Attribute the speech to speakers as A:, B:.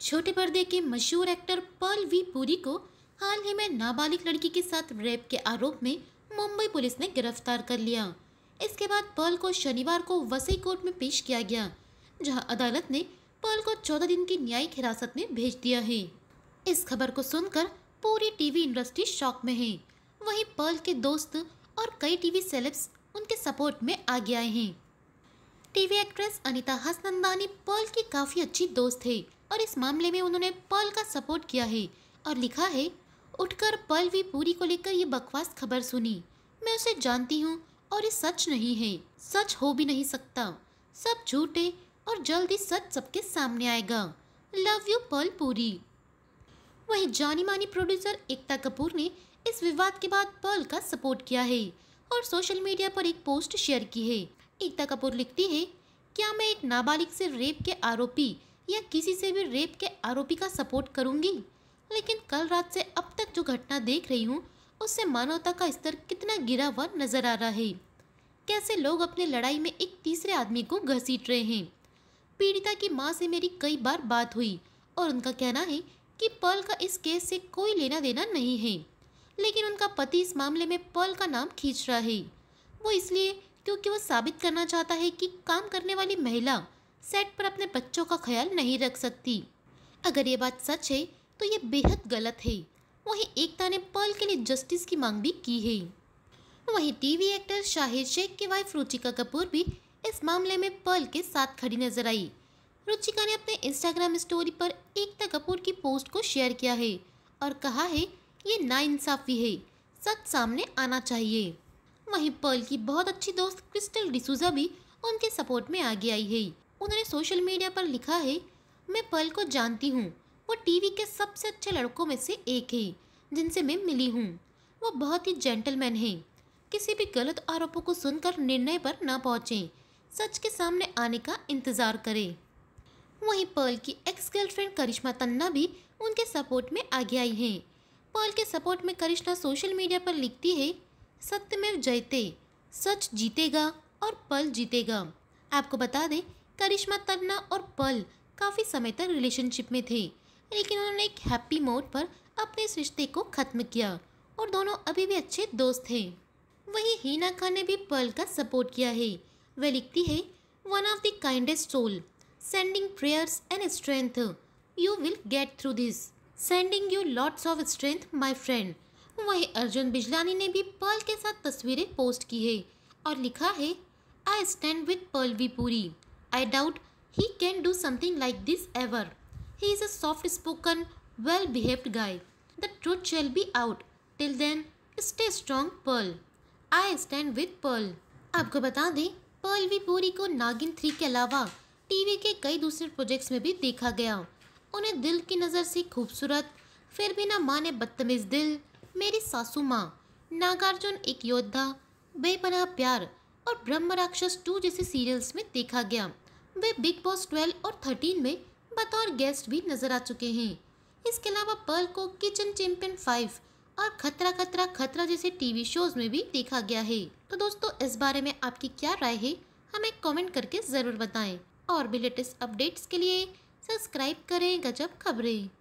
A: छोटे पर्दे के मशहूर एक्टर पर्ल वी पुरी को हाल ही में नाबालिग लड़की के साथ रेप के आरोप में मुंबई पुलिस ने गिरफ्तार कर लिया इसके बाद पर्ल को शनिवार को वसई कोर्ट में पेश किया गया जहां अदालत ने पर्ल को चौदह दिन की न्यायिक हिरासत में भेज दिया है इस खबर को सुनकर पूरी टीवी इंडस्ट्री शॉक में है वहीं पर्ल के दोस्त और कई टीवी सेलेब्स उनके सपोर्ट में आगे आए हैं TV actress Anita Hassanandani Pearl की काफ़ी अच्छी दोस्त है और इस मामले में उन्होंने पल का सपोर्ट किया है और लिखा है उठकर पल भी पूरी को लेकर ये बकवास खबर सुनी मैं उसे जानती हूँ और ये सच नहीं है सच हो भी नहीं सकता सब झूठे और जल्दी सच सबके सामने आएगा लव यू पल पूरी वही जानी मानी प्रोड्यूसर एकता कपूर ने इस विवाद के बाद पल का सपोर्ट किया है और सोशल मीडिया पर एक पोस्ट शेयर की है एकता कपूर लिखती है क्या मैं एक नाबालिग से रेप के आरोपी या किसी से भी रेप के आरोपी का सपोर्ट करूंगी लेकिन कल रात से अब तक जो घटना देख रही हूँ उससे मानवता का स्तर कितना गिरा हुआ नजर आ रहा है कैसे लोग अपने लड़ाई में एक तीसरे आदमी को घसीट रहे हैं पीड़िता की माँ से मेरी कई बार बात हुई और उनका कहना है कि पर्ल का इस केस से कोई लेना देना नहीं है लेकिन उनका पति इस मामले में पर्ल का नाम खींच रहा है वो इसलिए क्योंकि वो साबित करना चाहता है कि काम करने वाली महिला सेट पर अपने बच्चों का ख्याल नहीं रख सकती अगर ये बात सच है तो ये बेहद गलत है वहीं एकता ने पर्ल के लिए जस्टिस की मांग भी की है वहीं टीवी एक्टर शाहिद शेख की वाइफ रुचिका कपूर भी इस मामले में पर्ल के साथ खड़ी नजर आई रुचिका ने अपने इंस्टाग्राम स्टोरी पर एकता कपूर की पोस्ट को शेयर किया है और कहा है ये नाइंसाफ़ी है सच सामने आना चाहिए वहीं पर्ल की बहुत अच्छी दोस्त क्रिस्टल डिसूजा भी उनके सपोर्ट में आगे आई है उन्होंने सोशल मीडिया पर लिखा है मैं पल को जानती हूँ वो टीवी के सबसे अच्छे लड़कों में से एक है जिनसे मैं मिली हूँ वो बहुत ही जेंटलमैन है किसी भी गलत आरोपों को सुनकर निर्णय पर ना पहुँचें सच के सामने आने का इंतज़ार करें वहीं पर्ल की एक्स गर्लफ्रेंड करिश्मा तन्ना भी उनके सपोर्ट में आगे आई हैं पर्ल के सपोर्ट में करिश्मा सोशल मीडिया पर लिखती है सत्यमेव जयते सच जीतेगा और पल जीतेगा आपको बता दें करिश्मा तन्ना और पल काफ़ी समय तक रिलेशनशिप में थे लेकिन उन्होंने एक हैप्पी मोड पर अपने इस रिश्ते को ख़त्म किया और दोनों अभी भी अच्छे दोस्त थे वहीं हीना खान ने भी पल का सपोर्ट किया है वह लिखती है one of the kindest soul sending prayers and strength you will get through this sending you lots of strength my friend वहीं अर्जुन बिजलानी ने भी पर्ल के साथ तस्वीरें पोस्ट की है और लिखा है I stand with Pearl V Puri I doubt he can do something like this ever. He is a soft spoken, well behaved guy. The truth shall be out. Till then, stay strong, Pearl. I stand with Pearl. आपको बता दें Perl V पूरी को नागिन three के अलावा TV के कई दूसरे प्रोजेक्ट्स में भी देखा गया उन्हें दिल की नज़र से खूबसूरत फिर भी ना माँ ने बदतमीज दिल मेरी सासू माँ नागार्जुन एक योद्धा बेपनाह प्यार और ब्रह्म राक्षस टू जैसे सीरियल्स में देखा गया वे बिग बॉस ट्वेल्व और थर्टीन में बतौर गेस्ट भी नजर आ चुके हैं इसके अलावा पर्ल को किचन चैंपियन फाइव और खतरा खतरा खतरा जैसे टीवी शोज में भी देखा गया है तो दोस्तों इस बारे में आपकी क्या राय है हमें कमेंट करके ज़रूर बताएं और भी लेटेस्ट अपडेट्स के लिए सब्सक्राइब करें गजब खबरें